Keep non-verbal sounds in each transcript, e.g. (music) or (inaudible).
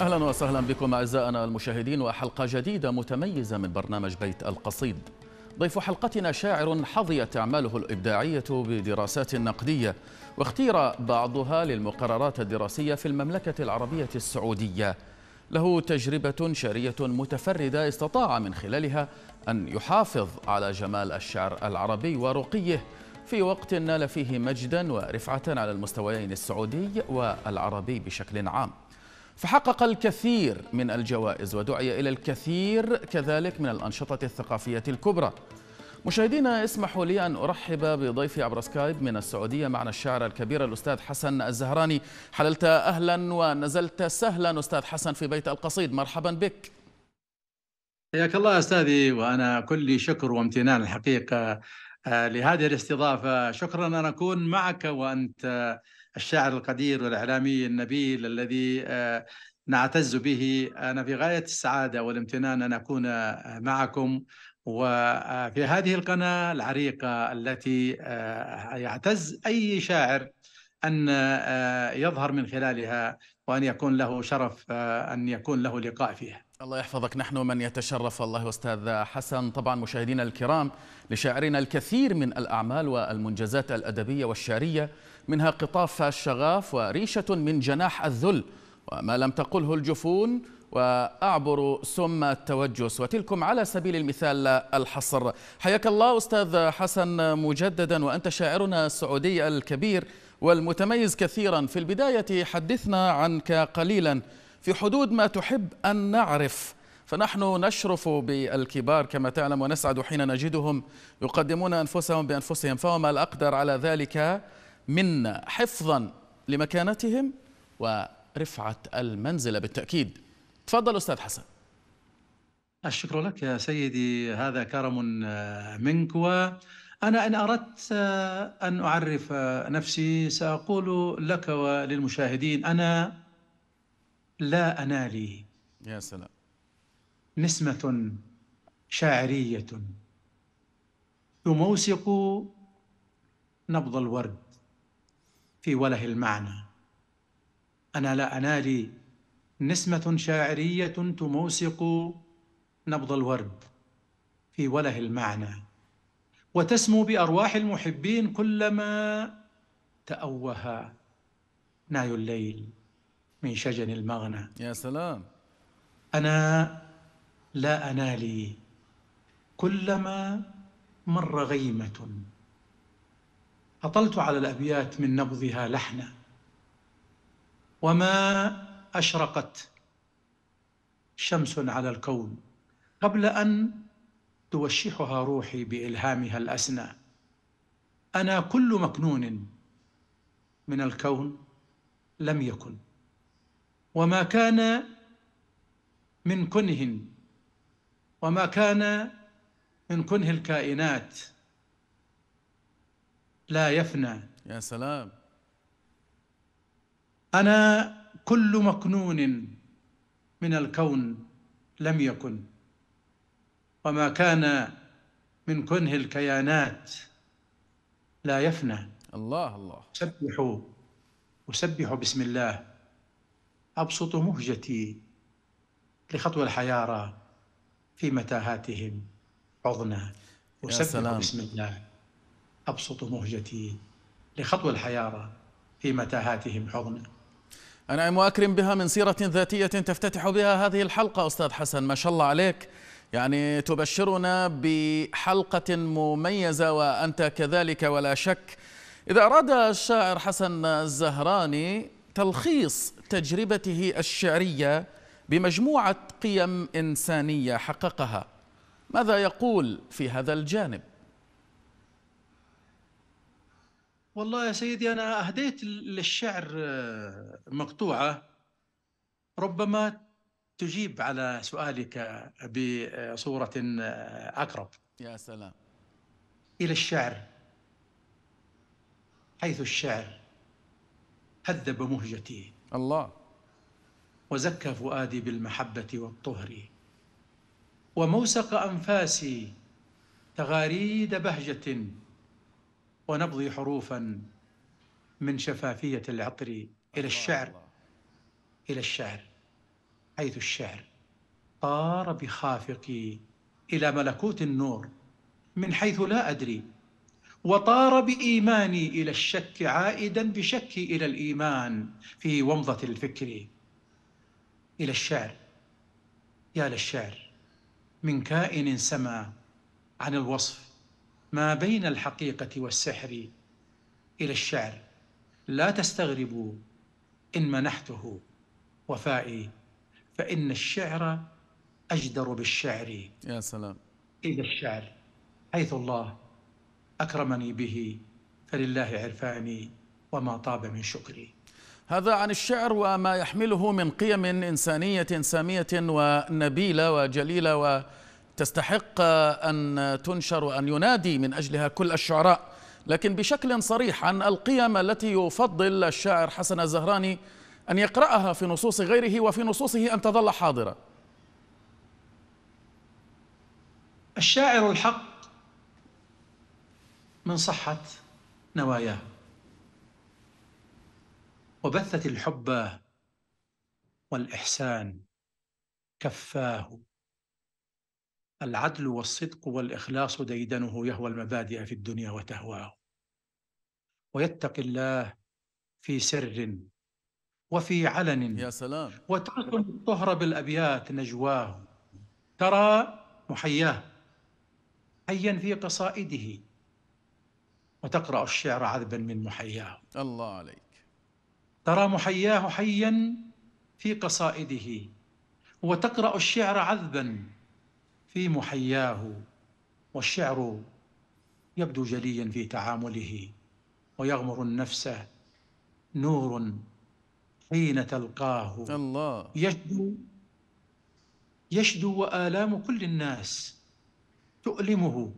أهلا وسهلا بكم أعزائنا المشاهدين وحلقة جديدة متميزة من برنامج بيت القصيد ضيف حلقتنا شاعر حظيت أعماله الإبداعية بدراسات نقدية واختير بعضها للمقررات الدراسية في المملكة العربية السعودية له تجربة شعرية متفردة استطاع من خلالها أن يحافظ على جمال الشعر العربي ورقيه في وقت نال فيه مجدا ورفعة على المستويين السعودي والعربي بشكل عام فحقق الكثير من الجوائز ودعي إلى الكثير كذلك من الأنشطة الثقافية الكبرى مشاهدينا اسمحوا لي أن أرحب بضيفي عبر سكايب من السعودية معنا الشاعر الكبير الأستاذ حسن الزهراني حللت أهلا ونزلت سهلا أستاذ حسن في بيت القصيد مرحبا بك حياك الله أستاذي وأنا كل شكر وامتنان الحقيقة آه، لهذه الاستضافة شكرا أن أكون معك وأنت الشاعر القدير والإعلامي النبيل الذي آه، نعتز به أنا في غاية السعادة والامتنان أن أكون معكم وفي هذه القناة العريقة التي آه، يعتز أي شاعر أن آه، يظهر من خلالها وأن يكون له شرف أن يكون له لقاء فيها الله يحفظك نحن من يتشرف الله أستاذ حسن طبعا مشاهدينا الكرام لشاعرنا الكثير من الأعمال والمنجزات الأدبية والشعرية منها قطاف الشغاف وريشة من جناح الذل وما لم تقله الجفون وأعبر سم التوجس وتلكم على سبيل المثال الحصر حياك الله أستاذ حسن مجددا وأنت شاعرنا السعودي الكبير والمتميز كثيرا في البداية حدثنا عنك قليلا في حدود ما تحب أن نعرف فنحن نشرف بالكبار كما تعلم ونسعد حين نجدهم يقدمون أنفسهم بأنفسهم فهم الأقدر على ذلك منا حفظا لمكانتهم ورفعة المنزلة بالتأكيد تفضل أستاذ حسن الشكر لك يا سيدي هذا كرم آه، منك وأنا إن أردت آه، أن أعرف آه، نفسي سأقول لك وللمشاهدين أنا لا أنالي يا سلام نسمة شاعرية تموسق نبض الورد في وله المعنى أنا لا أنالي نسمة شاعرية تموسق نبض الورد في وله المعنى وتسمو بأرواح المحبين كلما تأوه ناي الليل من شجن المغنى يا سلام أنا لا أنالي كلما مر غيمة أطلت على الأبيات من نبضها لحنا وما أشرقت شمس على الكون قبل أن توشحها روحي بإلهامها الأسنى أنا كل مكنون من الكون لم يكن وما كان من كنه وما كان من كنه الكائنات لا يفنى يا سلام أنا كل مكنون من الكون لم يكن وما كان من كنه الكيانات لا يفنى الله الله سبحوا وسبحوا بسم الله أبسط مهجتي لخطو الحيارى في متاهاتهم عضنا أسبح بسم الله أبسط مهجتي لخطو الحيارى في متاهاتهم حضن أم أكرم بها من سيرة ذاتية تفتتح بها هذه الحلقة أستاذ حسن ما شاء الله عليك يعني تبشرنا بحلقة مميزة وأنت كذلك ولا شك إذا أراد الشاعر حسن الزهراني تلخيص تجربته الشعرية بمجموعة قيم إنسانية حققها ماذا يقول في هذا الجانب؟ والله يا سيدي أنا أهديت للشعر آه، مقطوعة ربما تجيب على سؤالك بصورة آه، أقرب يا سلام إلى الشعر حيث الشعر هذب مهجتي الله وزكى فؤادي بالمحبة والطهر وموسق أنفاسي تغاريد بهجة ونبضي حروفا من شفافية العطر إلى الشعر إلى الشعر حيث الشعر طار بخافقي إلى ملكوت النور من حيث لا أدري وطار بإيماني إلى الشك عائدا بشكي إلى الإيمان في ومضة الفكر إلى الشعر يا للشعر من كائن سما عن الوصف ما بين الحقيقة والسحر إلى الشعر لا تستغربوا إن منحته وفائي فإن الشعر أجدر بالشعر يا سلام إلى الشعر حيث الله أكرمني به فلله عرفاني وما طاب من شكري هذا عن الشعر وما يحمله من قيم إنسانية سامية ونبيلة وجليلة و تستحق أن تنشر وأن ينادي من أجلها كل الشعراء لكن بشكل صريح عن القيم التي يفضل الشاعر حسن الزهراني أن يقرأها في نصوص غيره وفي نصوصه أن تظل حاضرة الشاعر الحق من صحت نواياه وبثت الحب والإحسان كفاه العدل والصدق والإخلاص ديدنه يهوى المبادئ في الدنيا وتهواه ويتقي الله في سر وفي علن يا سلام وتركن الطهر بالأبيات نجواه ترى محياه حيا في قصائده وتقرأ الشعر عذبا من محياه الله عليك ترى محياه حيا في قصائده وتقرأ الشعر عذبا في محياه والشعر يبدو جليا في تعامله ويغمر النفس نور حين تلقاه الله يشدو يشدو وآلام كل الناس تؤلمه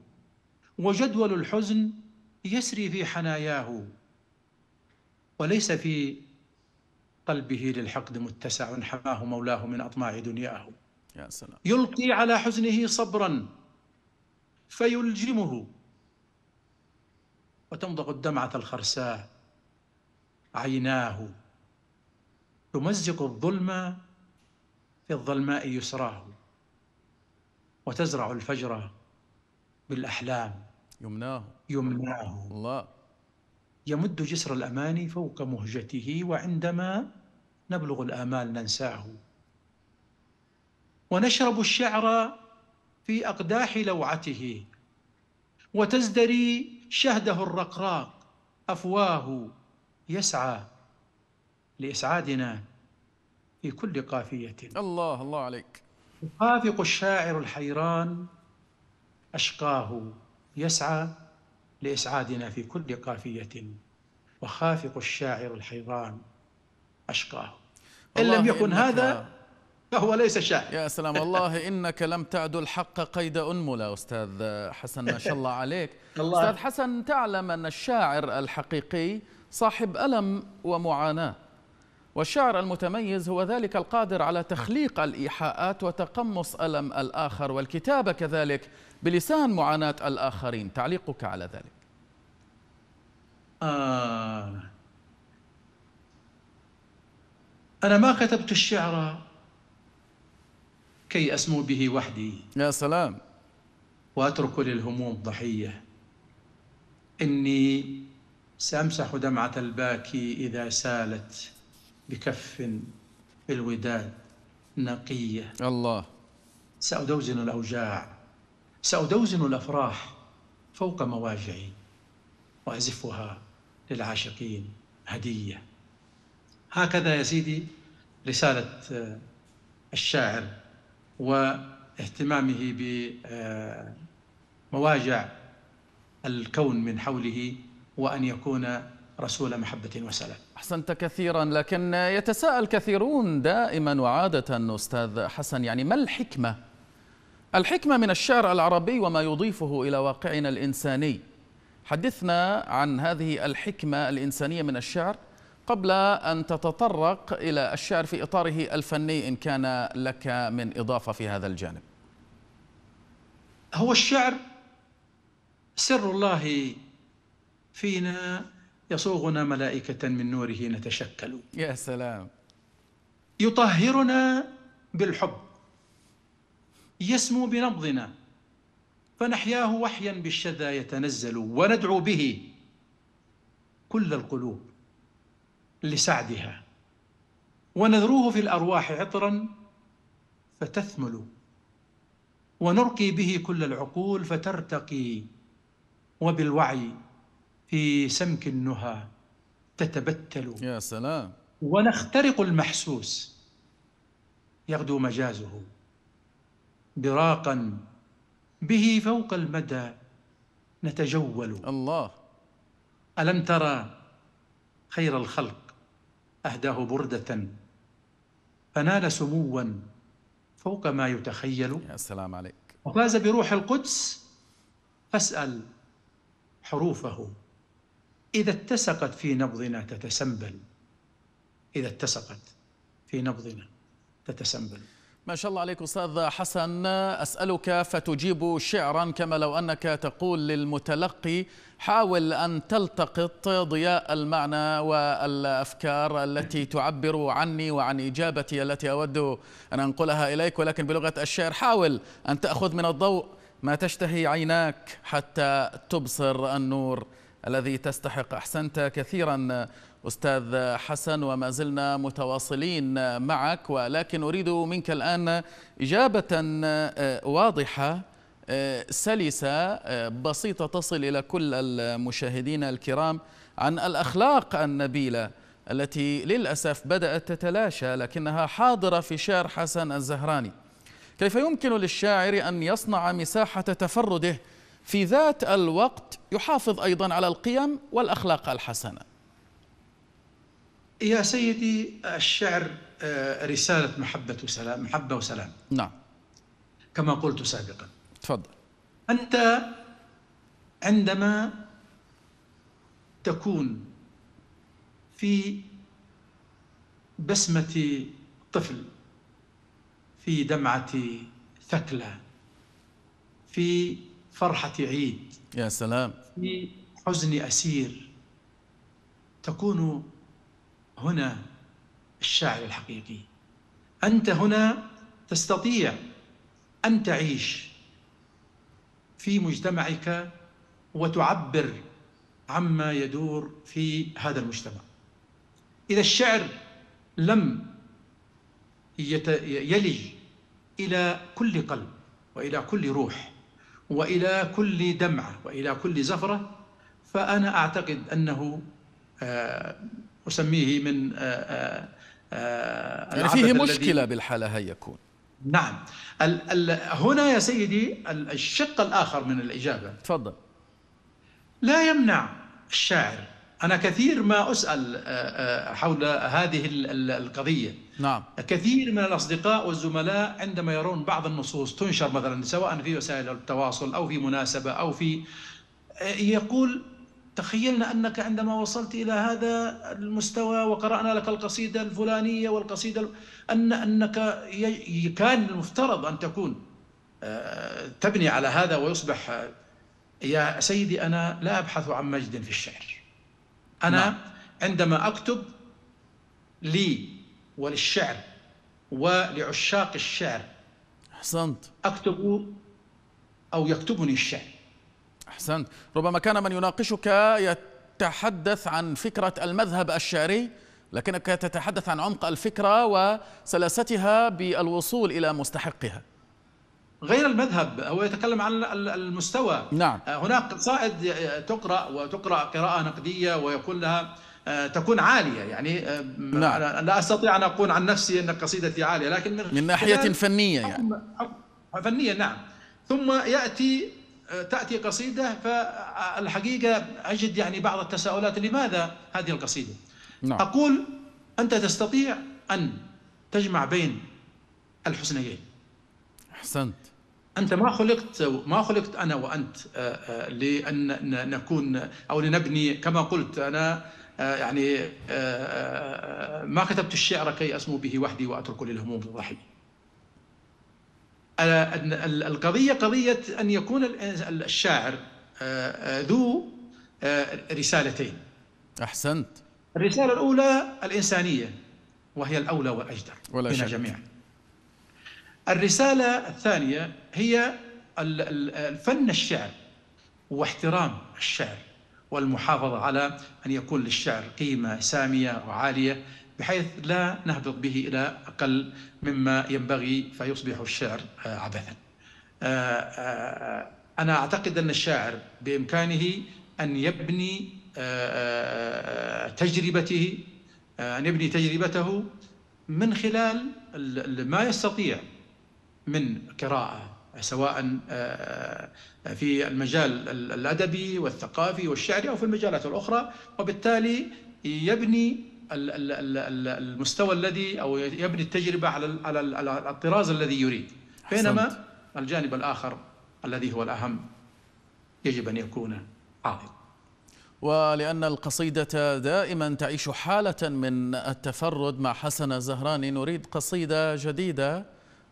وجدول الحزن يسري في حناياه وليس في قلبه للحقد متسع حماه مولاه من أطماع دنياه يا سلام. يلقي على حزنه صبرا فيلجمه وتمضغ الدمعة الخرساء عيناه تمزق الظلم في الظلماء يسراه وتزرع الفجر بالأحلام يمناه يمناه الله يمد جسر الأماني فوق مهجته وعندما نبلغ الآمال ننساه ونشرب الشعر في أقداح لوعته وتزدري شهده الرقراق أفواه يسعى لإسعادنا في كل قافية الله الله عليك يخافق الشاعر الحيران أشقاه يسعى لإسعادنا في كل قافية وخافق الشاعر الحيران أشقاه إن لم يكن هذا فهو ليس شاعر يا سلام والله إنك لم تعد الحق قيد أنملة أستاذ حسن ما شاء الله عليك (laughs) الله. أستاذ حسن تعلم أن الشاعر الحقيقي صاحب ألم ومعاناة والشاعر المتميز هو ذلك القادر على تخليق الإيحاءات وتقمص ألم الآخر والكتابة كذلك بلسان معاناة الآخرين تعليقك على ذلك آه. أنا ما كتبت الشعر كي أسمو به وحدي يا سلام وأترك للهموم ضحية إني سأمسح دمعة الباكي إذا سالت بكف بالوداد نقية الله سأدوزن الأوجاع سأدوزن الأفراح فوق مواجعي وأزفها للعاشقين هدية هكذا يا سيدي رسالة الشاعر واهتمامه بمواجع آه، الكون من حوله وأن يكون رسول محبة وسلام أحسنت كثيرا لكن يتساءل كثيرون دائما وعادة أستاذ حسن يعني ما الحكمة الحكمة من الشعر العربي وما يضيفه إلى واقعنا الإنساني حدثنا عن هذه الحكمة الإنسانية من الشعر قبل أن تتطرق إلى الشعر في إطاره الفني إن كان لك من إضافة في هذا الجانب هو الشعر سر الله فينا يصوغنا ملائكة من نوره نتشكل يا سلام يطهرنا بالحب يسمو بنبضنا فنحياه وحيا بالشذا يتنزل وندعو به كل القلوب لسعدها ونذروه في الأرواح عطرا فتثمل ونرقي به كل العقول فترتقي وبالوعي في سمك النهى تتبتل يا سلام ونخترق المحسوس يغدو مجازه براقا به فوق المدى نتجول الله ألم ترى خير الخلق أهداه بردة فنال سموا فوق ما يتخيل يا سلام عليك وفاز بروح القدس فاسأل حروفه إذا اتسقت في نبضنا تتسنبل إذا اتسقت في نبضنا تتسنبل ما شاء الله عليك أستاذ حسن أسألك فتجيب شعرا كما لو أنك تقول للمتلقي حاول أن تلتقط ضياء المعنى والأفكار التي تعبر عني وعن إجابتي التي أود أن أنقلها إليك ولكن بلغة الشعر حاول أن تأخذ من الضوء ما تشتهي عيناك حتى تبصر النور الذي تستحق أحسنت كثيرا أستاذ حسن وما زلنا متواصلين معك ولكن أريد منك الآن إجابة آه، واضحة آه، سلسة آه، بسيطة تصل إلى كل المشاهدين الكرام عن الأخلاق النبيلة التي للأسف بدأت تتلاشى لكنها حاضرة في شعر حسن الزهراني كيف يمكن للشاعر أن يصنع مساحة تفرده في ذات الوقت يحافظ أيضا على القيم والأخلاق الحسنة يا سيدي الشعر آه، رسالة محبة وسلام محبة وسلام نعم كما قلت سابقا تفضل أنت عندما تكون في بسمة طفل في دمعة ثكلى في فرحة عيد يا سلام في حزن أسير تكون هنا الشاعر الحقيقي أنت هنا تستطيع أن تعيش في مجتمعك وتعبر عما يدور في هذا المجتمع إذا الشعر لم يلج إلى كل قلب وإلى كل روح وإلى كل دمعة وإلى كل زفرة فأنا أعتقد أنه آه، أسميه من آه، آه، آه، يعني فيه مشكلة بالحالة هي يكون نعم ال ال هنا يا سيدي الشق الآخر من الإجابة تفضل لا يمنع الشاعر أنا كثير ما أسأل حول هذه القضية نعم كثير من الأصدقاء والزملاء عندما يرون بعض النصوص تنشر مثلا سواء في وسائل التواصل أو في مناسبة أو في يقول تخيلنا أنك عندما وصلت إلى هذا المستوى وقرأنا لك القصيدة الفلانية والقصيدة أن أنك كان المفترض أن تكون آه، تبني على هذا ويصبح آه، يا سيدي أنا لا أبحث عن مجد في الشعر أنا نعم. عندما أكتب لي وللشعر ولعشاق الشعر أحسنت أكتب أو يكتبني الشعر أحسنت ربما كان من يناقشك يتحدث عن فكرة المذهب الشعري لكنك تتحدث عن عمق الفكرة وسلاستها بالوصول إلى مستحقها غير المذهب هو يتكلم عن المستوى نعم. آه، هناك قصائد تقرأ وتقرأ قراءة نقدية ويقول لها آه، تكون عالية يعني آه، نعم. لا أستطيع أن أقول عن نفسي أن قصيدتي عالية لكن من, من ناحية فنية يعني فنية نعم ثم يأتي تأتي قصيدة فالحقيقة أجد يعني بعض التساؤلات لماذا هذه القصيدة نعم. أقول أنت تستطيع أن تجمع بين الحسنيين أحسنت أنت ما خلقت ما خلقت أنا وأنت آه، آه، لأن نكون أو لنبني كما قلت أنا آه، يعني ما كتبت الشعر كي أسمو به وحدي وأترك للهموم الضحية القضية قضية أن يكون الشاعر آه، آه، ذو آه، رسالتين أحسنت الرسالة الأولى الإنسانية وهي الأولى والأجدر ولا من جميع الرسالة الثانية هي فن الشعر واحترام الشعر والمحافظة على أن يكون للشعر قيمة سامية وعالية بحيث لا نهبط به إلى أقل مما ينبغي فيصبح الشعر آه، عبثا آه، آه، أنا أعتقد أن الشاعر بإمكانه أن يبني تجربته أن يبني تجربته من خلال ما يستطيع من قراءة سواء في المجال الأدبي والثقافي والشعري أو في المجالات الأخرى وبالتالي يبني المستوى الذي او يبني التجربه على على الطراز الذي يريد بينما الجانب الاخر الذي هو الاهم يجب ان يكون عاقل ولأن القصيدة دائما تعيش حالة من التفرد مع حسن الزهراني نريد قصيدة جديدة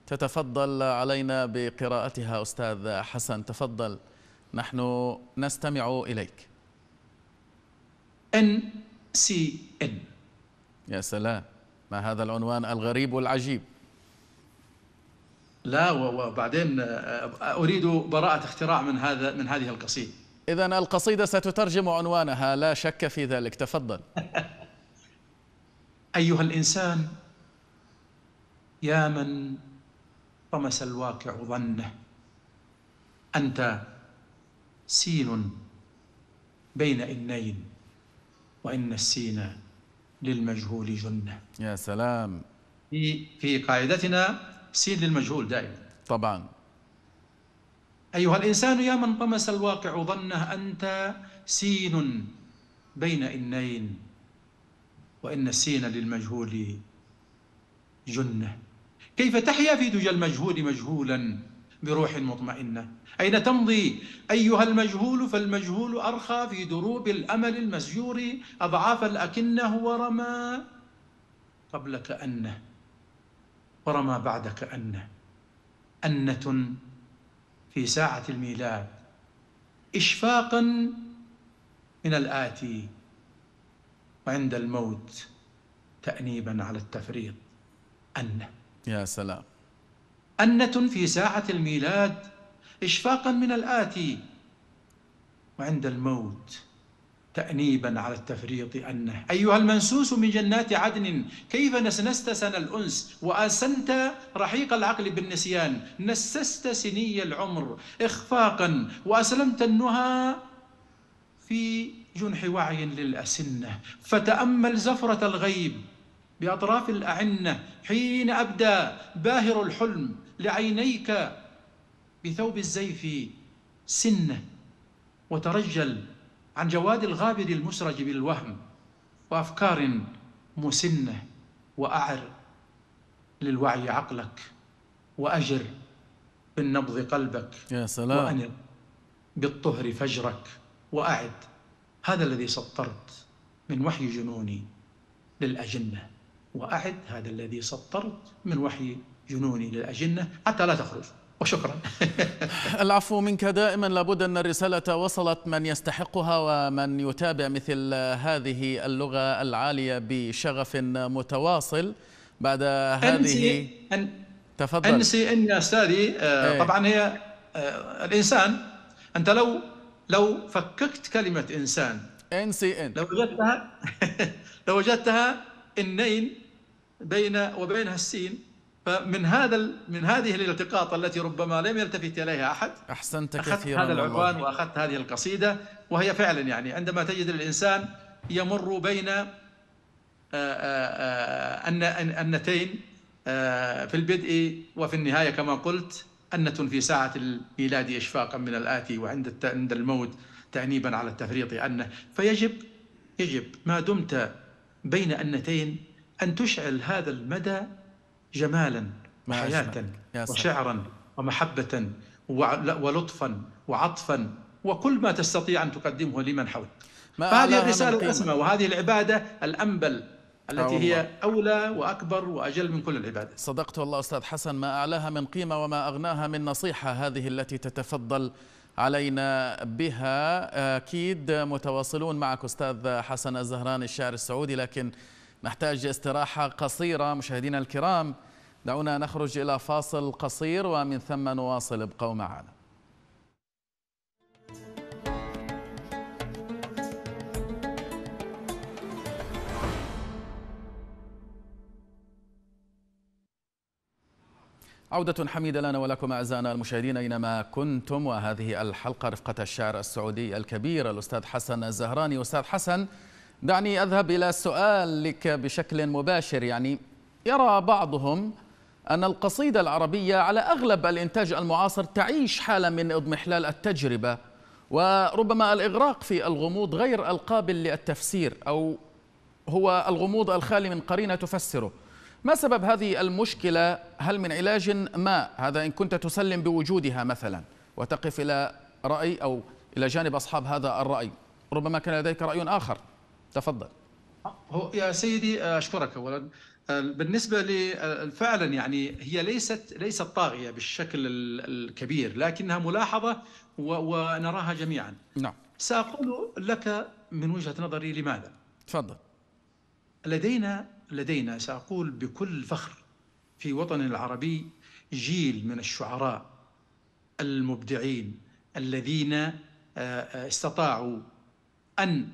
تتفضل علينا بقراءتها أستاذ حسن تفضل نحن نستمع إليك ان سي ان يا سلام ما هذا العنوان الغريب والعجيب لا وبعدين آه، آه، اريد براءه اختراع من هذا من هذه القصيده اذا القصيده ستترجم عنوانها لا شك في ذلك تفضل (laughs) ايها الانسان يا من طمس الواقع ظنه انت سين بين انين وان السين للمجهول جنة يا سلام في في قاعدتنا سين للمجهول دائما طبعا أيها الإنسان يا من طمس الواقع ظنه أنت سين بين إنين وإن السين للمجهول جنة كيف تحيا في دجى المجهول مجهولا بروح مطمئنة أين تمضي أيها المجهول فالمجهول أرخى في دروب الأمل المسجور أضعاف الأكنة ورمى قبل كأنه ورمى بعد كأنه أنة في ساعة الميلاد إشفاقا من الآتي وعند الموت تأنيبا على التفريط أنه يا سلام أنة في ساعة الميلاد إشفاقا من الآتي وعند الموت تأنيبا على التفريط أنه أيها المنسوس من جنات عدن كيف نسنست سن الأنس وأسنت رحيق العقل بالنسيان نسست سني العمر إخفاقا وأسلمت النهى في جنح وعي للأسنة فتأمل زفرة الغيب بأطراف الأعنة حين أبدى باهر الحلم لعينيك بثوب الزيف سنه وترجل عن جواد الغابر المسرج بالوهم وافكار مسنه واعر للوعي عقلك واجر بالنبض قلبك يا سلام وانر بالطهر فجرك واعد هذا الذي سطرت من وحي جنوني للاجنه واعد هذا الذي سطرت من وحي جنوني للأجنة حتى لا تخرج وشكرا (laughs) العفو منك دائما لابد أن الرسالة وصلت من يستحقها ومن يتابع مثل هذه اللغة العالية بشغف متواصل بعد هذه أن... تفضل أنسي أن يا أستاذي آه، إيه. طبعا هي آه، الإنسان أنت لو لو فككت كلمة إنسان ان سي ان لو وجدتها (laughs) لو وجدتها النين بين وبينها السين فمن هذا من هذه الالتقاط التي ربما لم يلتفت اليها احد احسنت كثيرا اخذت هذا العنوان واخذت هذه القصيده وهي فعلا يعني عندما تجد الانسان يمر بين النتين آه، آه، آه، في البدء وفي النهايه كما قلت أنة في ساعة الميلاد إشفاقا من الآتي وعند عند الموت تأنيبا على التفريط أنه فيجب يجب ما دمت بين أنتين أن تشعل هذا المدى جمالا وحياة وشعرا ومحبة ولطفا وعطفا وكل ما تستطيع أن تقدمه لمن حولك هذه الرسالة الأسمى وهذه العبادة الأنبل التي آه، هي أولى وأكبر وأجل من كل العبادة صدقت والله أستاذ حسن ما أعلاها من قيمة وما أغناها من نصيحة هذه التي تتفضل علينا بها أكيد متواصلون معك أستاذ حسن الزهراني الشاعر السعودي لكن نحتاج استراحة قصيرة مشاهدينا الكرام دعونا نخرج إلى فاصل قصير ومن ثم نواصل ابقوا معنا عودة حميدة لنا ولكم أعزائنا المشاهدين أينما كنتم وهذه الحلقة رفقة الشاعر السعودي الكبير الأستاذ حسن الزهراني أستاذ حسن دعني أذهب إلى سؤال لك بشكل مباشر يعني يرى بعضهم أن القصيدة العربية على أغلب الإنتاج المعاصر تعيش حالة من اضمحلال التجربة وربما الإغراق في الغموض غير القابل للتفسير أو هو الغموض الخالي من قرينة تفسره ما سبب هذه المشكلة هل من علاج ما هذا إن كنت تسلم بوجودها مثلا وتقف إلى رأي أو إلى جانب أصحاب هذا الرأي ربما كان لديك رأي آخر تفضل هو يا سيدي آه، اشكرك اولا آه، بالنسبه آه، فعلا يعني هي ليست ليست طاغيه بالشكل الكبير لكنها ملاحظه ونراها جميعا نعم ساقول لك من وجهه نظري لماذا تفضل لدينا لدينا ساقول بكل فخر في وطننا العربي جيل من الشعراء المبدعين الذين استطاعوا ان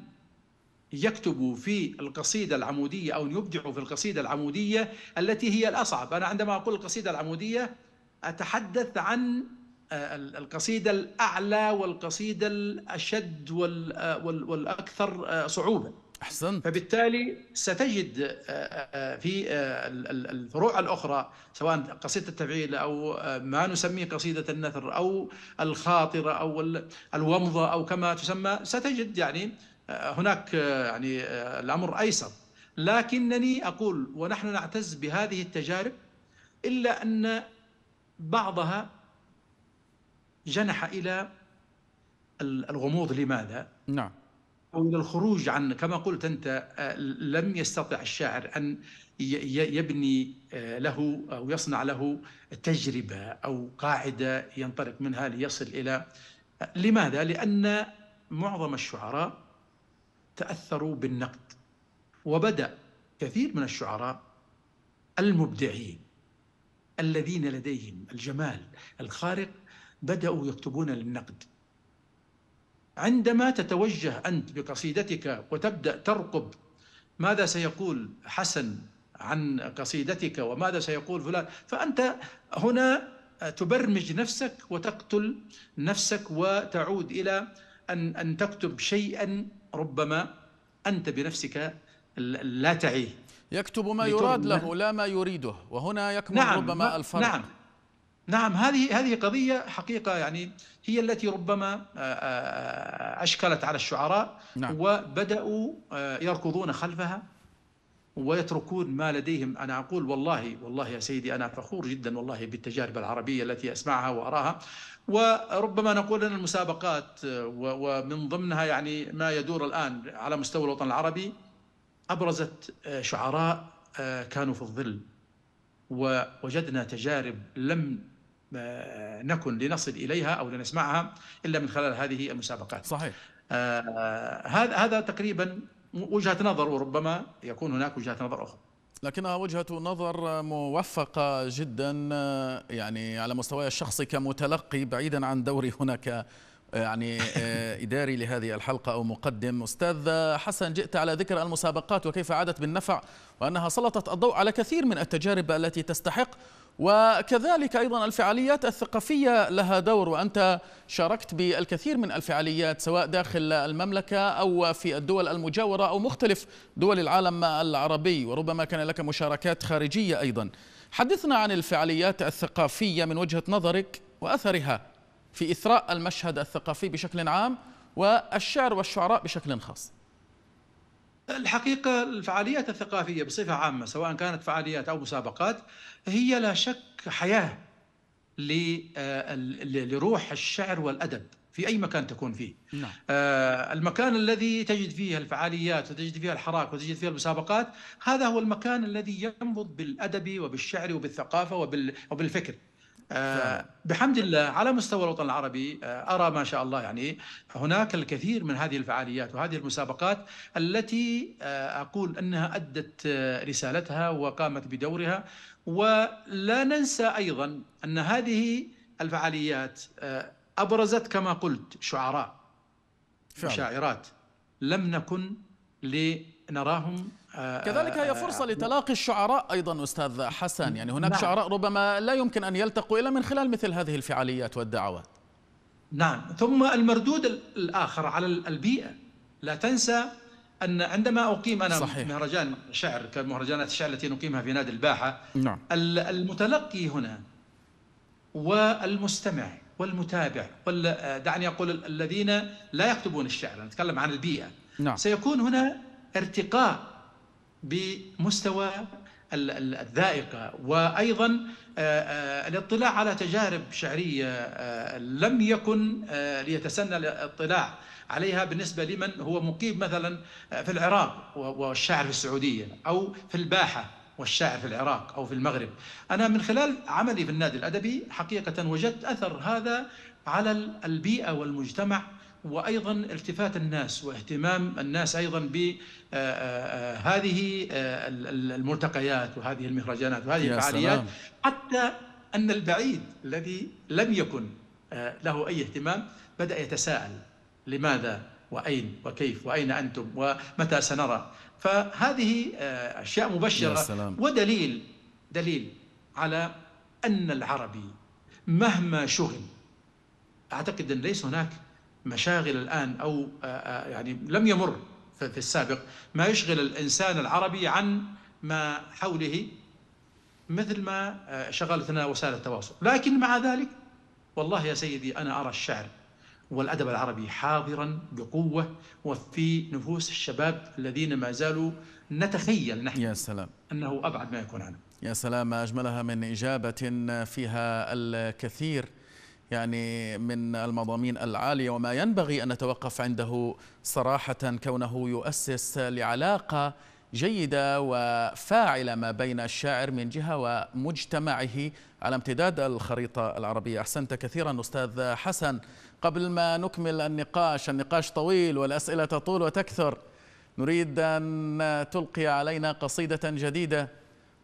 يكتبوا في القصيدة العمودية أو يبدعوا في القصيدة العمودية التي هي الأصعب أنا عندما أقول القصيدة العمودية أتحدث عن آه، القصيدة الأعلى والقصيدة الأشد آه، والأكثر آه، صعوبة أحسنت فبالتالي ستجد في الفروع الأخرى سواء قصيدة التفعيل أو ما نسميه قصيدة النثر أو الخاطرة أو الومضة أو كما تسمى ستجد يعني هناك آه، يعني آه، الأمر أيسر لكنني أقول ونحن نعتز بهذه التجارب إلا أن بعضها جنح إلى الغموض لماذا؟ نعم أو إلى الخروج عن كما قلت أنت آه، لم يستطع الشاعر أن يبني له أو يصنع له تجربة أو قاعدة ينطلق منها ليصل إلى لماذا؟ لأن معظم الشعراء تأثروا بالنقد وبدأ كثير من الشعراء المبدعين الذين لديهم الجمال الخارق بدأوا يكتبون للنقد عندما تتوجه أنت بقصيدتك وتبدأ ترقب ماذا سيقول حسن عن قصيدتك وماذا سيقول فلان فأنت هنا تبرمج نفسك وتقتل نفسك وتعود إلى أن أن تكتب شيئا ربما أنت بنفسك لا تعيه يكتب ما يراد له لا ما يريده وهنا يكمن نعم ربما الفرق نعم نعم هذه هذه قضية حقيقة يعني هي التي ربما آه، آه، أشكلت على الشعراء نعم. وبدأوا آه، يركضون خلفها ويتركون ما لديهم أنا أقول والله والله يا سيدي أنا فخور جدا والله بالتجارب العربية التي أسمعها وأراها وربما نقول ان المسابقات آه، ومن ضمنها يعني ما يدور الان على مستوى الوطن العربي ابرزت آه، شعراء آه، كانوا في الظل ووجدنا تجارب لم نكن لنصل اليها او لنسمعها الا من خلال هذه المسابقات. صحيح. هذا هذا تقريبا وجهه نظر وربما يكون هناك وجهه نظر اخرى. لكنها وجهة نظر موفقة جدا يعني على مستواي الشخصي كمتلقي بعيدا عن دوري هناك يعني آه، إداري لهذه الحلقة أو مقدم أستاذ حسن جئت على ذكر المسابقات وكيف عادت بالنفع وأنها سلطت الضوء على كثير من التجارب التي تستحق وكذلك أيضا الفعاليات الثقافية لها دور وأنت شاركت بالكثير من الفعاليات سواء داخل المملكة أو في الدول المجاورة أو مختلف دول العالم العربي وربما كان لك مشاركات خارجية أيضا حدثنا عن الفعاليات الثقافية من وجهة نظرك وأثرها في إثراء المشهد الثقافي بشكل عام والشعر والشعراء بشكل خاص الحقيقة الفعاليات الثقافية بصفة عامة سواء كانت فعاليات أو مسابقات هي لا شك حياة آه، لروح الشعر والأدب في أي مكان تكون فيه نعم. آه، المكان الذي تجد فيه الفعاليات وتجد فيه الحراك وتجد فيه المسابقات هذا هو المكان الذي ينبض بالأدب وبالشعر وبالثقافة وبالفكر آه بحمد الله على مستوى الوطن العربي آه أرى ما شاء الله يعني هناك الكثير من هذه الفعاليات وهذه المسابقات التي آه أقول أنها أدت آه، رسالتها وقامت بدورها ولا ننسى أيضا أن هذه الفعاليات آه، أبرزت كما قلت شعراء شاعرات لم نكن لنراهم كذلك هي فرصة آه، آه، آه، لتلاقي الشعراء أيضا أستاذ حسن يعني هناك نعم. شعراء ربما لا يمكن أن يلتقوا إلا من خلال مثل هذه الفعاليات والدعوات نعم ثم المردود الآخر على البيئة لا تنسى أن عندما أقيم أنا صحيح. مهرجان شعر كمهرجانات الشعر التي نقيمها في نادي الباحة نعم. المتلقي هنا والمستمع والمتابع دعني أقول الذين لا يكتبون الشعر نتكلم عن البيئة نعم. سيكون هنا ارتقاء بمستوى الذائقه وايضا آه، آه، الاطلاع على تجارب شعريه آه، لم يكن ليتسنى الاطلاع عليها بالنسبه لمن هو مقيم مثلا في العراق والشاعر في السعوديه او في الباحه والشاعر في العراق او في المغرب. انا من خلال عملي في النادي الادبي حقيقه وجدت اثر هذا على البيئه والمجتمع وايضا التفات الناس واهتمام الناس ايضا بهذه آه، آه، آه، الملتقيات وهذه المهرجانات وهذه الفعاليات حتى ان البعيد الذي لم يكن له اي اهتمام بدا يتساءل لماذا واين وكيف واين انتم ومتى سنرى فهذه اشياء مبشره ودليل دليل على ان العربي مهما شغل اعتقد ان ليس هناك مشاغل الآن أو آه، آه، يعني لم يمر في السابق ما يشغل الإنسان العربي عن ما حوله مثل ما آه، شغلتنا وسائل التواصل لكن مع ذلك والله يا سيدي أنا أرى الشعر والأدب العربي حاضرا بقوة وفي نفوس الشباب الذين ما زالوا نتخيل نحن يا سلام. أنه أبعد ما يكون عنه يا سلام ما أجملها من إجابة فيها الكثير يعني من المضامين العالية وما ينبغي أن نتوقف عنده صراحة كونه يؤسس لعلاقة جيدة وفاعلة ما بين الشاعر من جهة ومجتمعه على امتداد الخريطة العربية أحسنت كثيرا أستاذ حسن قبل ما نكمل النقاش النقاش طويل والأسئلة تطول وتكثر نريد أن تلقي علينا قصيدة جديدة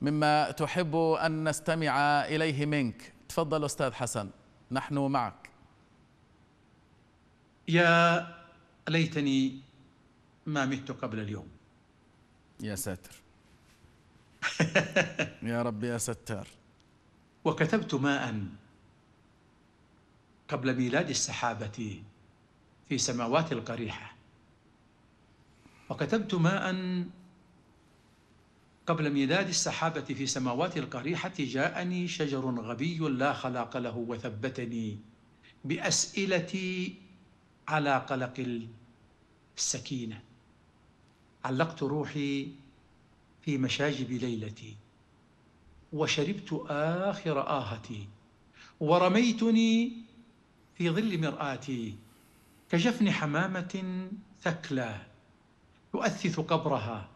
مما تحب أن نستمع إليه منك تفضل أستاذ حسن نحن معك يا ليتني ما مت قبل اليوم يا ساتر (laughs) يا رب يا ستار وكتبت ماء قبل ميلاد السحابة في سماوات القريحة وكتبت ماء قبل ميلاد السحابة في سماوات القريحة جاءني شجر غبي لا خلاق له وثبتني بأسئلتي على قلق السكينة علقت روحي في مشاجب ليلتي وشربت آخر آهتي ورميتني في ظل مرآتي كجفن حمامة ثكلى يؤثث قبرها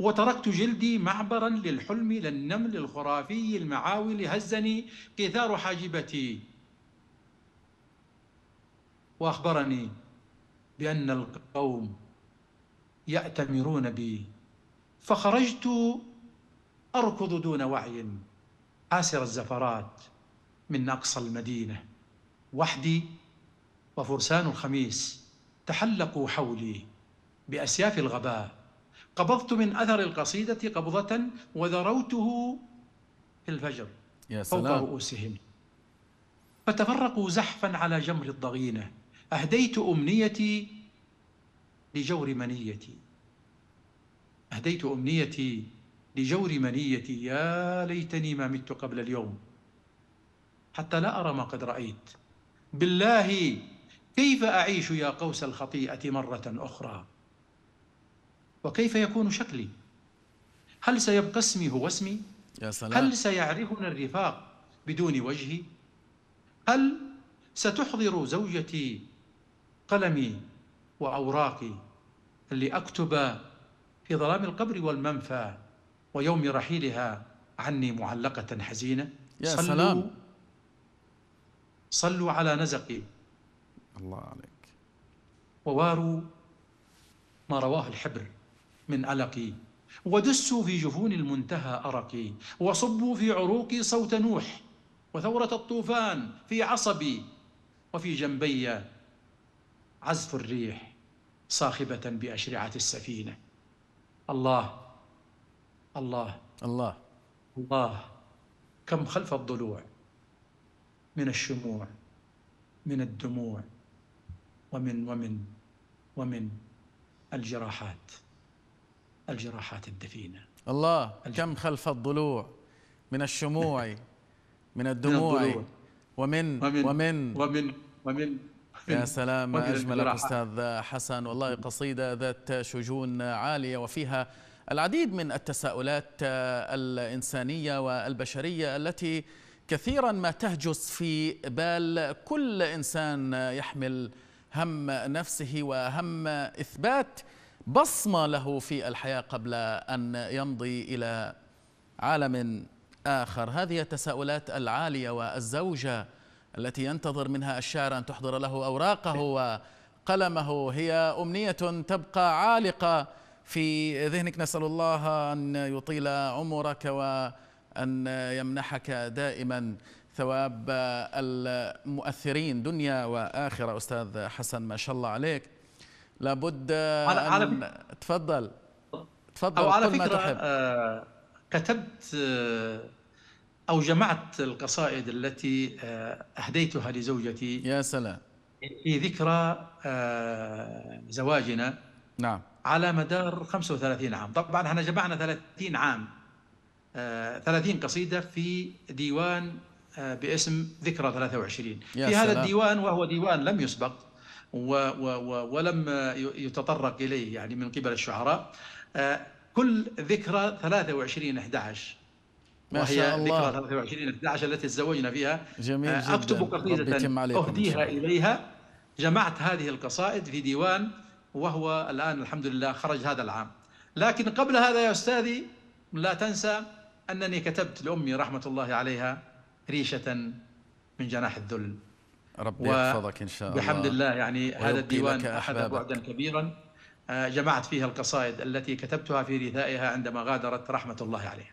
وتركت جلدي معبرا للحلم للنمل الخرافي المعاول هزني قيثار حاجبتي وأخبرني بأن القوم يأتمرون بي فخرجت أركض دون وعي آسر الزفرات من أقصى المدينة وحدي وفرسان الخميس تحلقوا حولي بأسياف الغباء قبضت من أثر القصيدة قبضة وذروته في الفجر يا سلام. فوق رؤوسهم فتفرقوا زحفا على جمر الضغينة أهديت أمنيتي لجور منيتي أهديت أمنيتي لجور منيتي يا ليتني ما مت قبل اليوم حتى لا أرى ما قد رأيت بالله كيف أعيش يا قوس الخطيئة مرة أخرى وكيف يكون شكلي هل سيبقى اسمي هو اسمي يا سلام. هل سيعرفنا الرفاق بدون وجهي هل ستحضر زوجتي قلمي وأوراقي لأكتب في ظلام القبر والمنفى ويوم رحيلها عني معلقة حزينة يا صلوا سلام صلوا على نزقي الله عليك وواروا ما رواه الحبر من ألقي ودسوا في جفون المنتهى أرقي وصبوا في عروقي صوت نوح وثورة الطوفان في عصبي وفي جنبي عزف الريح صاخبة بأشرعة السفينة الله الله الله الله كم خلف الضلوع من الشموع من الدموع ومن ومن ومن الجراحات الجراحات الدفينة الله كم خلف الضلوع من الشموع من الدموع ومن, ومن ومن ومن ومن يا سلام ما أجملك أستاذ حسن والله قصيدة ذات شجون عالية وفيها العديد من التساؤلات آه، الإنسانية والبشرية التي كثيرا ما تهجس في بال كل إنسان يحمل هم نفسه وهم إثبات بصمة له في الحياة قبل أن يمضي إلى عالم آخر هذه التساؤلات العالية والزوجة التي ينتظر منها الشاعر أن تحضر له أوراقه وقلمه هي أمنية تبقى عالقة في ذهنك نسأل الله أن يطيل عمرك وأن يمنحك دائما ثواب المؤثرين دنيا وآخرة أستاذ حسن ما شاء الله عليك لابد على أن على تفضل تفضل أو على فكرة تحب. آه، كتبت آه، أو جمعت القصائد التي آه، أهديتها لزوجتي يا سلام في ذكرى زواجنا نعم على مدار 35 عام طبعا احنا جمعنا 30 عام 30 قصيدة في ديوان باسم ذكرى 23 في سلام. هذا الديوان وهو ديوان لم يسبق ولم يتطرق إليه يعني من قبل الشعراء آه، كل ذكرى 23 11 ما وهي الله. ذكرى 23 11 التي تزوجنا فيها جميل آه، جدا أكتب قصيدة أهديها إليها جمعت هذه القصائد في ديوان وهو الآن الحمد لله خرج هذا العام لكن قبل هذا يا أستاذي لا تنسى أنني كتبت لأمي رحمة الله عليها ريشة من جناح الذل ربي يحفظك إن شاء الله بحمد الله يعني هذا الديوان أحد بعدا كبيرا آه، جمعت فيها القصائد التي كتبتها في رثائها عندما غادرت رحمة الله عليه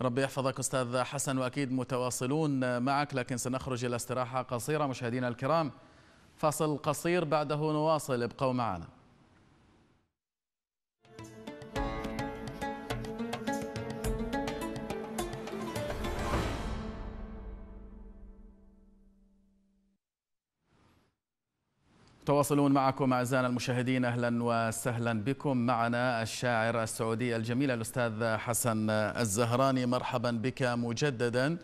ربي يحفظك أستاذ حسن وأكيد متواصلون معك لكن سنخرج إلى استراحة قصيرة مشاهدينا الكرام فصل قصير بعده نواصل ابقوا معنا متواصلون معكم أعزائنا المشاهدين أهلا وسهلا بكم معنا الشاعر السعودي الجميل الأستاذ حسن الزهراني مرحبا بك مجددا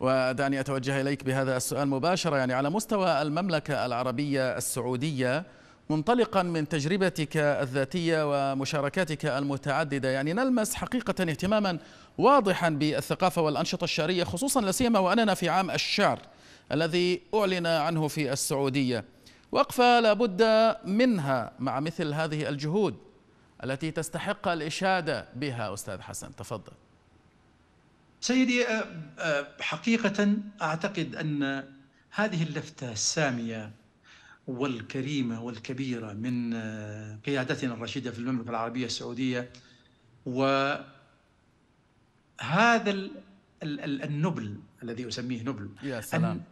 ودعني أتوجه إليك بهذا السؤال مباشرة يعني على مستوى المملكة العربية السعودية منطلقا من تجربتك الذاتية ومشاركاتك المتعددة يعني نلمس حقيقة اهتماما واضحا بالثقافة والأنشطة الشعرية خصوصا لاسيما وأننا في عام الشعر الذي أعلن عنه في السعودية وقفة لابد منها مع مثل هذه الجهود التي تستحق الإشادة بها أستاذ حسن تفضل سيدي حقيقة أعتقد أن هذه اللفتة السامية والكريمة والكبيرة من قيادتنا الرشيدة في المملكة العربية السعودية وهذا النبل الذي أسميه نبل يا سلام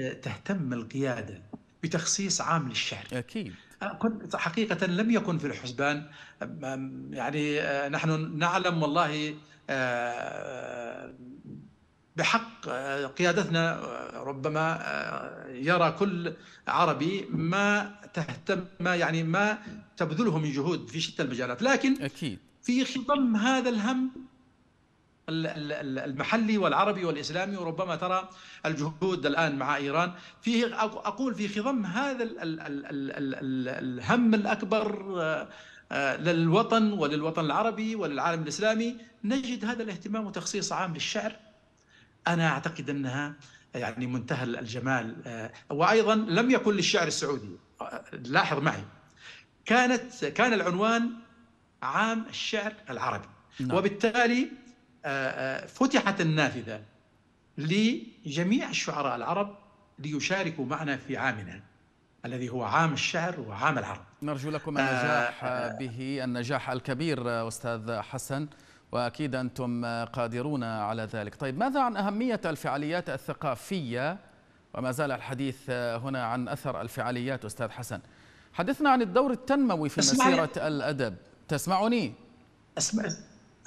أن تهتم القيادة بتخصيص عام للشهر أكيد كنت حقيقة لم يكن في الحسبان يعني آه، نحن نعلم والله آه، بحق آه، قيادتنا ربما يرى كل عربي ما تهتم ما يعني ما تبذله من جهود في شتى المجالات لكن أكيد في خضم هذا الهم المحلي والعربي والإسلامي وربما ترى الجهود الآن مع إيران في أقول في خضم هذا الهم الأكبر آه، آه، للوطن وللوطن العربي وللعالم الإسلامي نجد هذا الاهتمام وتخصيص عام للشعر أنا أعتقد أنها يعني منتهى الجمال آه، وأيضا لم يكن للشعر السعودي لاحظ معي كانت كان العنوان عام الشعر العربي نعم. وبالتالي آه، آه، فتحت النافذة لجميع الشعراء العرب ليشاركوا معنا في عامنا الذي هو عام الشعر وعام العرب نرجو لكم آه، النجاح به النجاح الكبير أستاذ حسن وأكيد أنتم قادرون على ذلك طيب ماذا عن أهمية الفعاليات الثقافية وما زال الحديث هنا عن أثر الفعاليات أستاذ حسن حدثنا عن الدور التنموي في مسيرة الأدب تسمعني؟ أسمع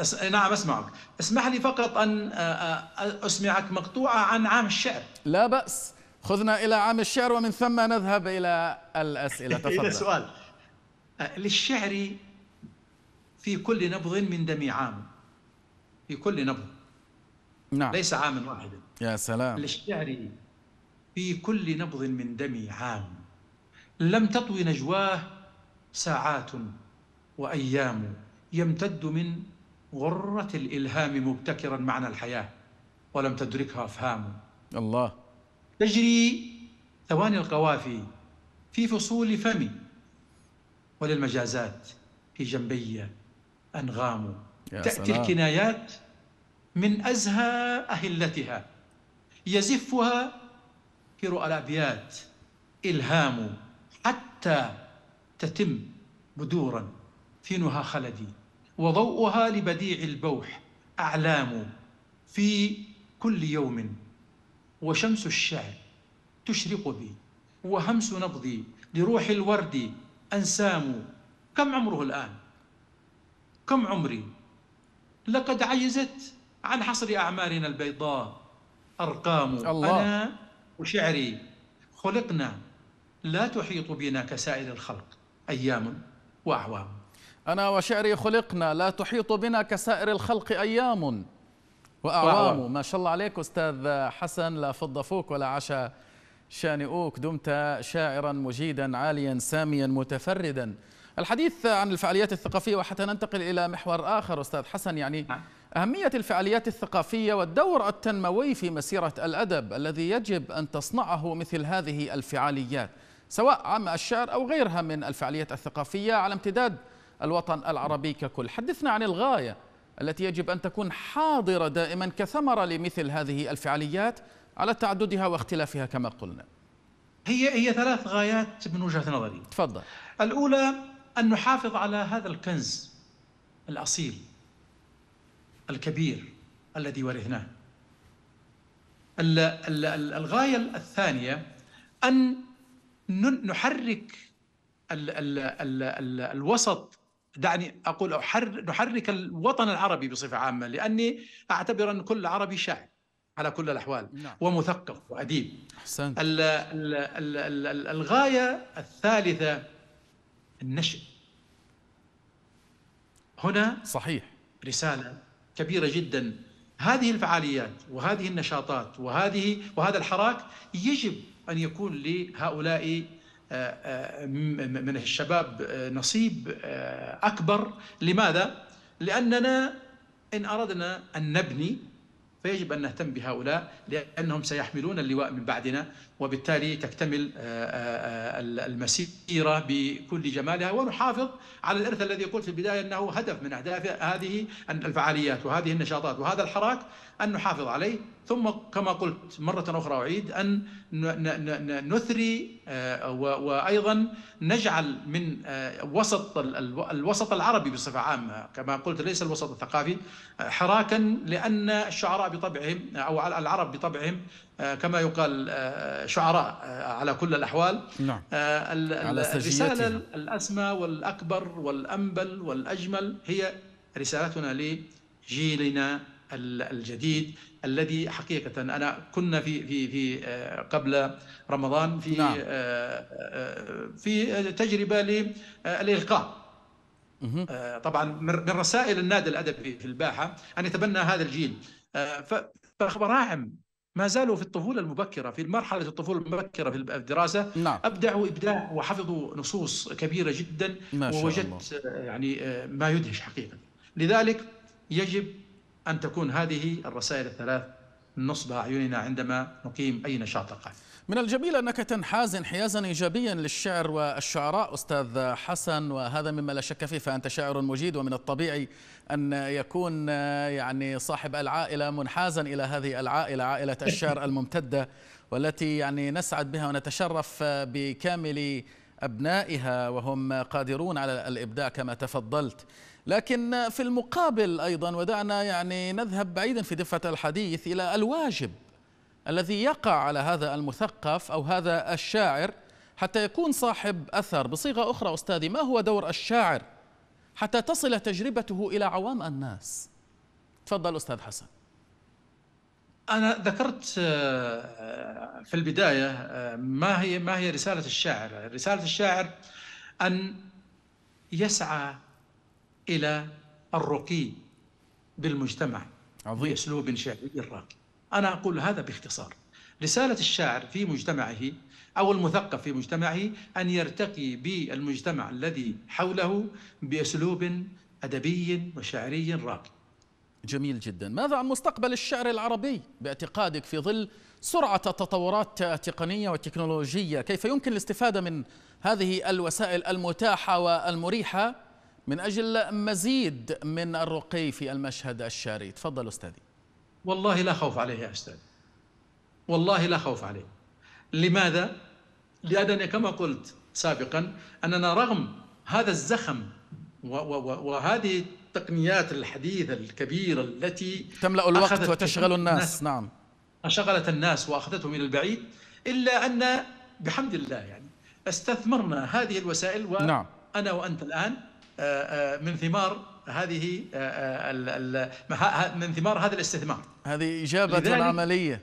أس... نعم اسمعك اسمح لي فقط ان آه، آه، اسمعك مقطوعه عن عام الشعر لا باس خذنا الى عام الشعر ومن ثم نذهب الى الاسئله (laughs) تفضل الى سؤال آه، للشعر في كل نبض من دمي عام في كل نبض نعم ليس عاما واحدا يا سلام للشعر في كل نبض من دمي عام لم تطوي نجواه ساعات وايام يمتد من غرة الإلهام مبتكرا معنى الحياة ولم تدركها أفهام الله تجري ثواني القوافي في فصول فمي وللمجازات في جنبي أنغام تأتي سلام. الكنايات من أزهى أهلتها يزفها في رؤى الأبيات إلهام حتى تتم بدورا في نهى خلدي وضوءها لبديع البوح أعلام في كل يوم وشمس الشعر تشرق بي وهمس نبضي لروح الورد أنسام كم عمره الآن؟ كم عمري؟ لقد عجزت عن حصر أعمارنا البيضاء أرقام الله. أنا وشعري خلقنا لا تحيط بنا كسائر الخلق أيام وأعوام أنا وشعري خلقنا لا تحيط بنا كسائر الخلق أيام وأعوام ما شاء الله عليك أستاذ حسن لا فض فوك ولا عشا شانئوك دمت شاعرا مجيدا عاليا ساميا متفردا الحديث عن الفعاليات الثقافية وحتى ننتقل إلى محور آخر أستاذ حسن يعني نعم. أهمية الفعاليات الثقافية والدور التنموي في مسيرة الأدب الذي يجب أن تصنعه مثل هذه الفعاليات سواء عام الشعر أو غيرها من الفعاليات الثقافية على امتداد الوطن العربي ككل حدثنا عن الغاية التي يجب أن تكون حاضرة دائما كثمرة لمثل هذه الفعاليات على تعددها واختلافها كما قلنا هي هي ثلاث غايات من وجهة نظري تفضل الأولى أن نحافظ على هذا الكنز الأصيل الكبير الذي ورثناه الغاية الثانية أن نحرك ال ال ال الوسط دعني اقول أحر... نحرك الوطن العربي بصفه عامه لاني اعتبر ان كل عربي شاعر على كل الاحوال نعم. ومثقف واديب احسنت ال... ال... ال... ال... الغايه الثالثه النشء هنا صحيح رساله كبيره جدا هذه الفعاليات وهذه النشاطات وهذه وهذا الحراك يجب ان يكون لهؤلاء آه، آه، آه، من الشباب نصيب اكبر لماذا؟ لاننا ان اردنا ان نبني فيجب ان نهتم بهؤلاء لانهم سيحملون اللواء من بعدنا وبالتالي تكتمل آه، آه، المسيرة بكل جمالها ونحافظ على الإرث الذي قلت في البداية أنه هدف من أهداف هذه الفعاليات وهذه النشاطات وهذا الحراك أن نحافظ عليه ثم كما قلت مرة أخرى أعيد أن نثري آه، وأيضا نجعل من وسط الوسط العربي بصفة عامة كما قلت ليس الوسط الثقافي حراكا لأن الشعراء بطبعهم أو العرب بطبعهم آه، كما يقال آه، شعراء آه، على كل الأحوال نعم. على الرسالة الأسمى والأكبر والأنبل والأجمل هي رسالتنا لجيلنا الجديد الذي حقيقة أنا كنا في في في قبل رمضان في نعم. في تجربة للإلقاء طبعا من رسائل النادي الأدبي في الباحة أن يتبنى هذا الجيل فخبر ما زالوا في الطفولة المبكرة في مرحلة الطفولة المبكرة في الدراسة نعم. أبدعوا إبداع وحفظوا نصوص كبيرة جدا ما شاء ووجدت يعني آه، ما يدهش حقيقة لذلك يجب أن تكون هذه الرسائل الثلاث نصب أعيننا عندما نقيم أي نشاط ثقافي من الجميل أنك تنحاز انحيازا إيجابيا للشعر والشعراء أستاذ حسن وهذا مما لا شك فيه فأنت شاعر مجيد ومن الطبيعي أن يكون يعني صاحب العائلة منحازا إلى هذه العائلة عائلة الشعر (laughs) الممتدة والتي يعني نسعد بها ونتشرف بكامل أبنائها وهم قادرون على الإبداع كما تفضلت لكن في المقابل أيضا ودعنا يعني نذهب بعيدا في دفة الحديث إلى الواجب الذي يقع على هذا المثقف أو هذا الشاعر حتى يكون صاحب أثر بصيغة أخرى أستاذي ما هو دور الشاعر حتى تصل تجربته إلى عوام الناس تفضل أستاذ حسن أنا ذكرت آه، في البداية آه، ما هي ما هي رسالة الشاعر؟ رسالة الشاعر أن يسعى إلى الرقي بالمجتمع عظيم بأسلوب شعري راقي أنا أقول هذا باختصار رسالة الشاعر في مجتمعه أو المثقف في مجتمعه أن يرتقي بالمجتمع الذي حوله بأسلوب أدبي وشعري راقي جميل جدا ماذا عن مستقبل الشعر العربي باعتقادك في ظل سرعة التطورات التقنية والتكنولوجية كيف يمكن الاستفادة من هذه الوسائل المتاحة والمريحة من أجل مزيد من الرقي في المشهد الشعري تفضل أستاذي والله لا خوف عليه يا أستاذ والله لا خوف عليه لماذا؟ لأنني كما قلت سابقا أننا رغم هذا الزخم وهذه التقنيات الحديثة الكبيرة التي تملأ الوقت وتشغل الناس. نعم أشغلت الناس وأخذتهم إلى البعيد إلا أن بحمد الله يعني استثمرنا هذه الوسائل نعم. وأنا نعم. وأنت الآن آه، آه، من ثمار هذه آه، آه، من ثمار هذا الاستثمار هذه إجابة عملية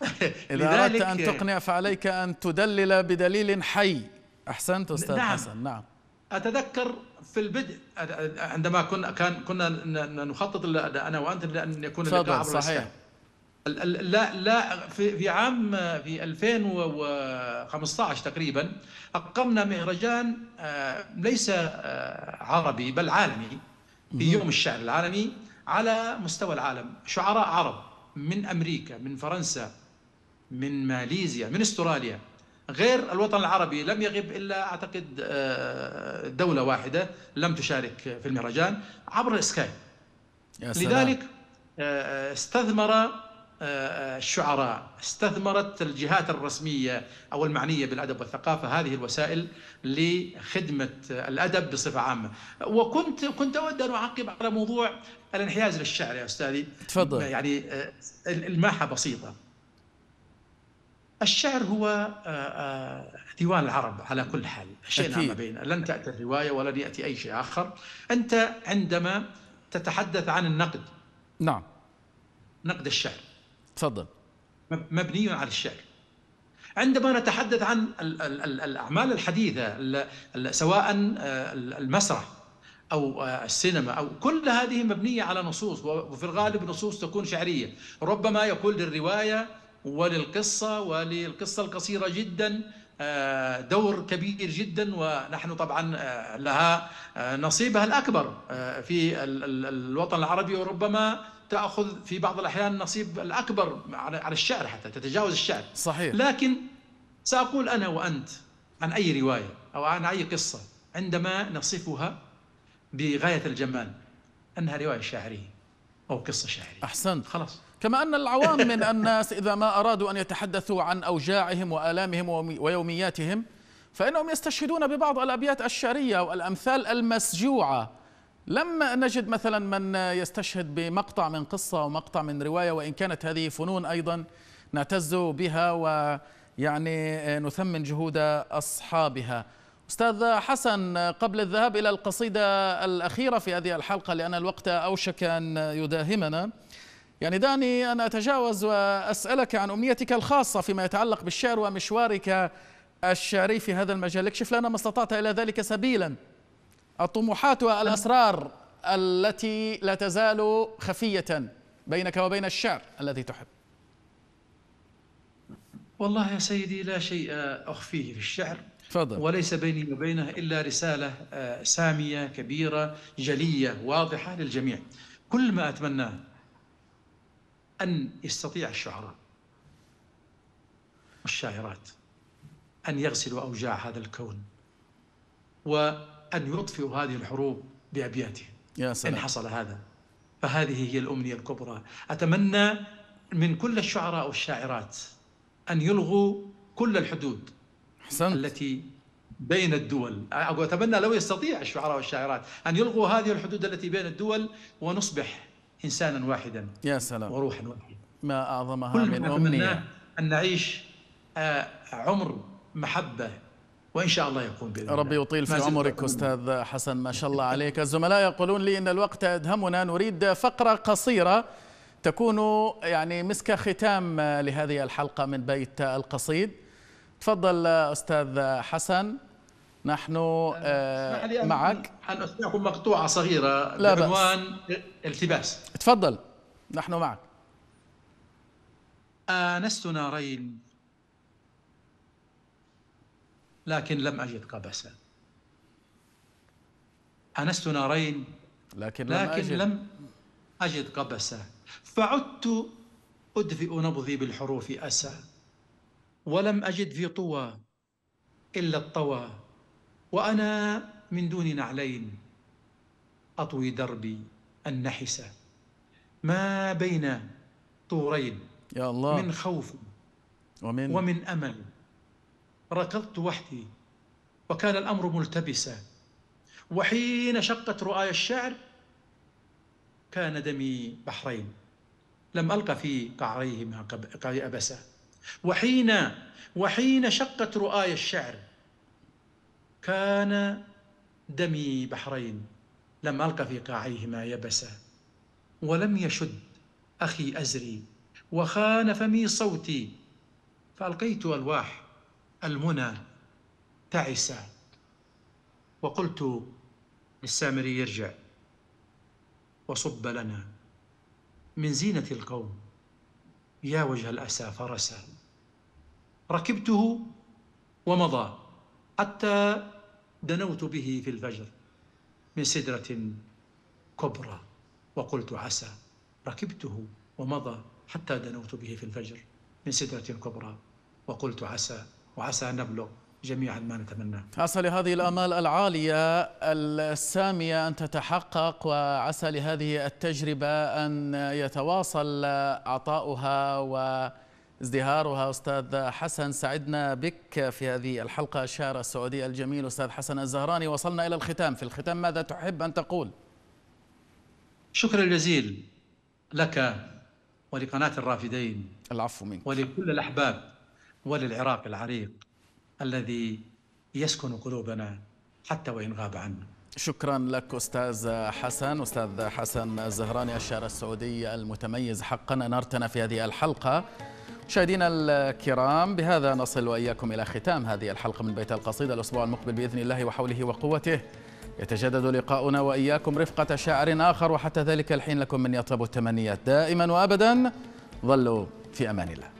(laughs) إذا أردت أن تقنع فعليك أن تدلل بدليل حي أحسنت أستاذ نعم حسن نعم أتذكر في البدء عندما كنا كان كنا نخطط أنا وأنت لأن يكون اللقاء عبر صحيح لا لا في في عام في 2015 تقريبا اقمنا مهرجان آه، ليس عربي بل عالمي في يوم الشعر العالمي على مستوى العالم شعراء عرب من أمريكا من فرنسا من ماليزيا من استراليا غير الوطن العربي لم يغب إلا أعتقد آه، دولة واحدة لم تشارك في المهرجان عبر السكايب لذلك آه، آه، استثمر الشعراء استثمرت الجهات الرسمية أو المعنية بالأدب والثقافة هذه الوسائل لخدمة الأدب بصفة عامة وكنت كنت أود أن أعقب على موضوع الانحياز للشعر يا أستاذي تفضل يعني آه، الماحة بسيطة الشعر هو آه، آه، ديوان العرب على كل حال شيء ما بين لن تأتي الرواية ولن يأتي أي شيء آخر أنت عندما تتحدث عن النقد نعم نقد الشعر تفضل مبني على الشعر عندما نتحدث عن الأعمال الحديثة سواء آه، المسرح أو آه، السينما أو كل هذه مبنية على نصوص وفي الغالب نصوص تكون شعرية ربما يكون للرواية وللقصة وللقصة القصيرة جدا آه، دور كبير جدا ونحن طبعا لها نصيبها الأكبر في الوطن العربي وربما تاخذ في بعض الاحيان نصيب الاكبر على الشعر حتى تتجاوز الشعر صحيح لكن ساقول انا وانت عن اي روايه او عن اي قصه عندما نصفها بغايه الجمال انها روايه شعريه او قصه شعريه احسنت خلاص كما أن العوام (laughs) من الناس إذا ما أرادوا أن يتحدثوا عن أوجاعهم وآلامهم ويومياتهم فإنهم يستشهدون ببعض الأبيات الشعرية والأمثال المسجوعة لم نجد مثلا من يستشهد بمقطع من قصة ومقطع من رواية وإن كانت هذه فنون أيضا نعتز بها ويعني نثمن جهود أصحابها أستاذ حسن قبل الذهاب إلى القصيدة الأخيرة في هذه الحلقة لأن الوقت أوشك أن يداهمنا يعني دعني أن أتجاوز وأسألك عن أمنيتك الخاصة فيما يتعلق بالشعر ومشوارك الشعري في هذا المجال اكشف لنا ما استطعت إلى ذلك سبيلاً الطموحات والأسرار التي لا تزال خفية بينك وبين الشعر الذي تحب والله يا سيدي لا شيء أخفيه في الشعر فضل. وليس بيني وبينه إلا رسالة سامية كبيرة جلية واضحة للجميع كل ما أتمناه أن يستطيع الشعراء والشاعرات أن يغسلوا أوجاع هذا الكون و أن يطفئوا هذه الحروب بأبياتهم يا سلام. إن حصل هذا فهذه هي الأمنية الكبرى أتمنى من كل الشعراء والشاعرات أن يلغوا كل الحدود حسنت. التي بين الدول أتمنى لو يستطيع الشعراء والشاعرات أن يلغوا هذه الحدود التي بين الدول ونصبح إنسانا واحدا يا سلام وروحا واحدا ما أعظمها كل من أمنية أن نعيش آه، عمر محبة وإن شاء الله يقوم بإذن ربي يطيل في عمرك أستاذ حسن ما شاء الله عليك الزملاء يقولون لي أن الوقت أدهمنا نريد فقرة قصيرة تكون يعني مسك ختام لهذه الحلقة من بيت القصيد تفضل أستاذ حسن نحن أه معك أن أسمعكم مقطوعة صغيرة لا بعنوان التباس تفضل نحن معك آنست نارين لكن لم أجد قبسا أنست نارين لكن لم, لكن أجد. لم أجد قبسا فعدت أدفئ نبضي بالحروف أسى ولم أجد في طوى إلا الطوى وأنا من دون نعلين أطوي دربي النحسة ما بين طورين يا الله من خوف ومن, ومن أمل ركضت وحدي وكان الأمر ملتبسا وحين شقت رؤاي الشعر كان دمي بحرين لم ألق في قعريهما قعري أبسا وحين وحين شقت رؤاي الشعر كان دمي بحرين لم ألق في قاعيهما يبسا ولم يشد أخي أزري وخان فمي صوتي فألقيت ألواح المنى تعس وقلت للسامري يرجع وصب لنا من زينة القوم يا وجه الأسى فرسا ركبته ومضى حتى دنوت به في الفجر من سدرة كبرى وقلت عسى ركبته ومضى حتى دنوت به في الفجر من سدرة كبرى وقلت عسى وعسى أن نبلغ جميعا ما نتمناه عسى لهذه الآمال العالية السامية أن تتحقق وعسى لهذه التجربة أن يتواصل عطاؤها وازدهارها أستاذ حسن سعدنا بك في هذه الحلقة الشاعر السعودي الجميل أستاذ حسن الزهراني وصلنا إلى الختام في الختام ماذا تحب أن تقول؟ شكرا جزيل لك ولقناة الرافدين العفو منك ولكل الأحباب وللعراق العريق الذي يسكن قلوبنا حتى وإن غاب عنا شكرا لك أستاذ حسن أستاذ حسن الزهراني الشاعر السعودي المتميز حقا نرتنا في هذه الحلقة مشاهدينا الكرام بهذا نصل وإياكم إلى ختام هذه الحلقة من بيت القصيدة الأسبوع المقبل بإذن الله وحوله وقوته يتجدد لقاؤنا وإياكم رفقة شاعر آخر وحتى ذلك الحين لكم من يطلب التمنيات دائما وأبدا ظلوا في أمان الله